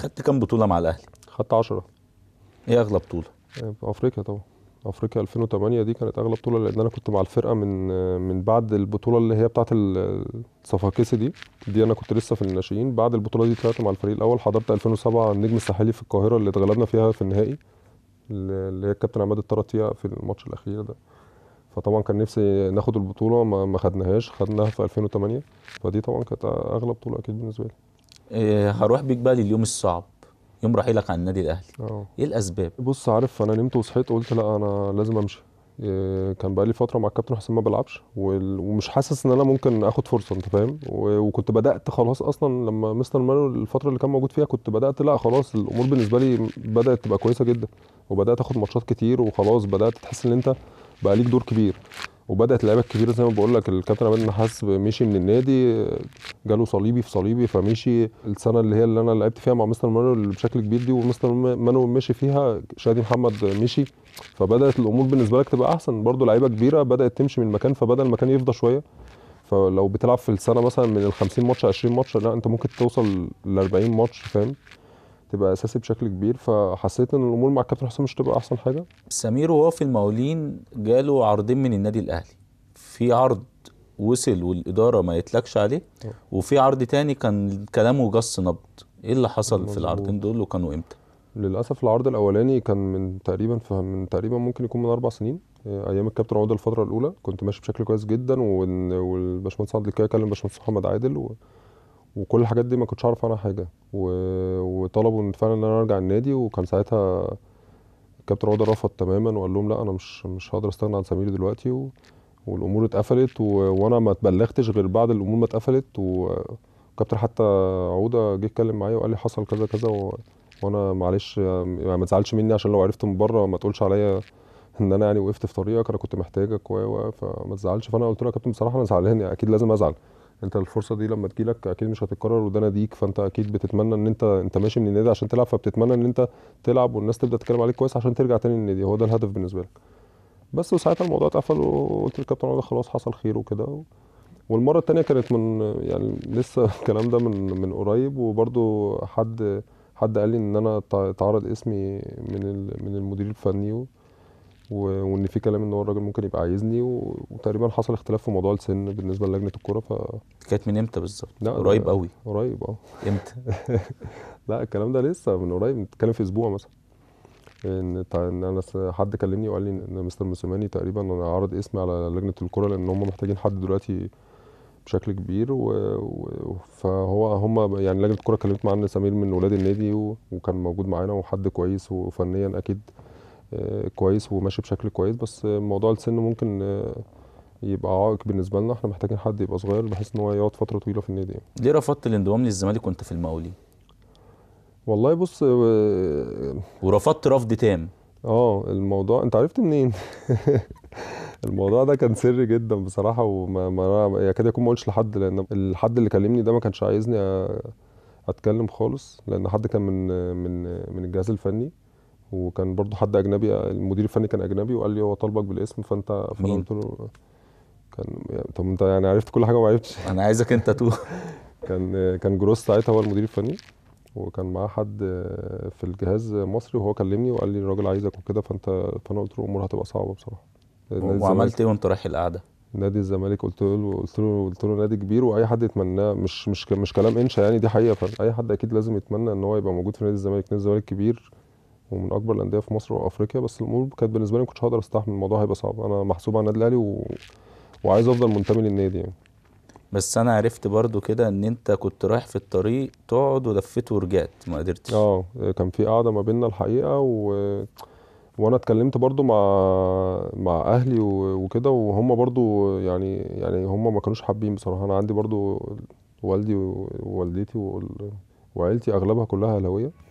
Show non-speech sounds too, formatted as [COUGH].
خدت كام بطوله مع الاهلي خدت 10 ايه اغلى بطوله افريقيا طبعا افريقيا 2008 دي كانت اغلى بطوله لان انا كنت مع الفرقه من من بعد البطوله اللي هي بتاعه الصفاقسي دي دي انا كنت لسه في الناشئين بعد البطوله دي طلعت مع الفريق الاول حضرت 2007 النجم الساحلي في القاهره اللي اتغلبنا فيها في النهائي اللي هي الكابتن عماد الطرطيه في الماتش الاخير ده فطبعا كان نفسي ناخد البطوله ما خدناهاش خدناها في 2008 فدي طبعا كانت اغلى بطوله اكيد بالنسبه لي آه، هروح بيك بقى لليوم الصعب يوم رحيلك عن النادي الاهلي آه. ايه الاسباب بص عارف انا نمت وصحيت قلت لا انا لازم امشي آه، كان بقى لي فتره مع الكابتن حسام ما بلعبش ومش حاسس ان انا ممكن اخد فرصه انت فاهم وكنت بدات خلاص اصلا لما مستر مانو الفتره اللي كان موجود فيها كنت بدات لا خلاص الامور بالنسبه لي بدات تبقى كويسه جدا وبدات اخد ماتشات كتير وخلاص بدات تحس ان انت بقى ليك دور كبير وبدات اللعيبه الكبيره زي ما بقول لك الكابتن عماد النحاس مشي من النادي جاله صليبي في صليبي فمشي السنه اللي هي اللي انا لعبت فيها مع مستر مانويل بشكل كبير دي ومستر مانويل مشي فيها شادي محمد مشي فبدات الامور بالنسبه لك تبقى احسن برده لعيبه كبيره بدات تمشي من مكان فبدا المكان يفضى شويه فلو بتلعب في السنه مثلا من ال 50 ماتش 20 ماتش لا انت ممكن توصل ل 40 ماتش فاهم تبقى اساسي بشكل كبير فحسيت ان الامور مع الكابتن حسام مش تبقى احسن حاجه سمير وهو في المقاولين جاله عرضين من النادي الاهلي في عرض وصل والاداره ما يتلكش عليه آه. وفي عرض تاني كان كلامه جص نبض ايه اللي حصل في العرضين دول وكانوا امتى للاسف العرض الاولاني كان من تقريبا من تقريبا ممكن يكون من اربع سنين آه، ايام الكابتن عوده الفتره الاولى كنت ماشي بشكل كويس جدا والباشمهندس عبد الكريم كلم باشمهندس محمد عادل و... وكل الحاجات دي ما كنتش اعرف عنها حاجه و... وطلبوا ان فعلا ان انا ارجع النادي وكان ساعتها الكابتن عوده رفض تماما وقال لهم لا انا مش مش هقدر استغنى عن سميري دلوقتي و... والامور اتقفلت و... وانا ما اتبلغتش غير بعد الامور ما اتقفلت وكابتن حتى عوده جه اتكلم معايا وقال لي حصل كذا كذا و... وانا معلش يعني ما تزعلش مني عشان لو عرفت من بره ما تقولش عليا ان انا يعني وقفت في طريقك انا كنت محتاجك و فما تزعلش فانا قلت له يا كابتن بصراحه انا زعلان يعني اكيد لازم ازعل انت الفرصه دي لما تجيلك اكيد مش هتتكرر وده ناديك فانت اكيد بتتمنى ان انت انت ماشي من النادي عشان تلعب فبتتمنى ان انت تلعب والناس تبدا تتكلم عليك كويس عشان ترجع تاني للنادي هو ده الهدف بالنسبه لك بس وساعتها الموضوع اتقفل وقلت للكابتن عمر خلاص حصل خير وكده والمره الثانيه كانت من يعني لسه [LAUGHS] الكلام ده من من قريب وبرده حد حد قال لي ان انا اتعرض اسمي من من المدير الفني وان في كلام ان هو الراجل ممكن يبقى عايزني وتقريبا حصل اختلاف في موضوع السن بالنسبه للجنه الكوره ف كانت من امتى بالظبط؟ قريب قوي قريب اه امتى؟ [LAUGHS] لا الكلام ده لسه من قريب بنتكلم في اسبوع مثلا ان ان انا حد كلمني وقال لي ان مستر موسيماني تقريبا انا عرض اسمي على لجنه الكره لان هم محتاجين حد دلوقتي بشكل كبير و... و... فهو هم يعني لجنه الكره كلمت معانا سمير من ولاد النادي و... وكان موجود معانا وحد كويس وفنيا اكيد آه، كويس وماشي بشكل كويس بس موضوع السن ممكن آه، يبقى عائق بالنسبه لنا احنا محتاجين حد يبقى صغير بحيث ان هو يقعد فتره طويله في النادي يعني. ليه رفضت الانضمام للزمالك وانت في المقاولين؟ والله بص آه، ورفضت رفض تام اه الموضوع انت عرفت منين؟ [LAUGHS] الموضوع ده كان سري جدا بصراحه وما ما يكاد يكون ما قلتش لحد لان الحد اللي كلمني ده ما كانش عايزني اتكلم خالص لان حد كان من من من الجهاز الفني وكان برضو حد اجنبي المدير الفني كان اجنبي وقال لي هو طالبك بالاسم فانت فانا قلت له كان يعني، طب انت يعني عرفت كل حاجه وما عرفتش [LAUGHS] انا عايزك انت تو [LAUGHS] كان كان جروس ساعتها هو المدير الفني وكان معاه حد في الجهاز مصري وهو كلمني وقال لي الراجل عايزك وكده فانت فانا قلت له الامور هتبقى صعبه بصراحه وعملت ايه وانت رايح القعده؟ نادي الزمالك قلت له قلت له قلت له نادي كبير واي حد يتمناه مش مش مش كلام انشا يعني دي حقيقه فاي حد اكيد لازم يتمنى ان هو يبقى موجود في نادي الزمالك نادي الزمالك كبير ومن اكبر الانديه في مصر وافريقيا بس الامور كانت بالنسبه لي ما كنتش هقدر استحمل الموضوع هيبقى صعب انا محسوب على النادي الاهلي و... وعايز افضل منتمي للنادي يعني بس انا عرفت برضو كده ان انت كنت رايح في الطريق تقعد ولفيت ورجعت ما قدرتش اه كان في قعده ما بيننا الحقيقه و... وانا اتكلمت برضو مع مع اهلي و... وكده وهم برضو يعني يعني هم ما كانوش حابين بصراحه انا عندي برضو والدي ووالدتي و... وعيلتي اغلبها كلها اهلاويه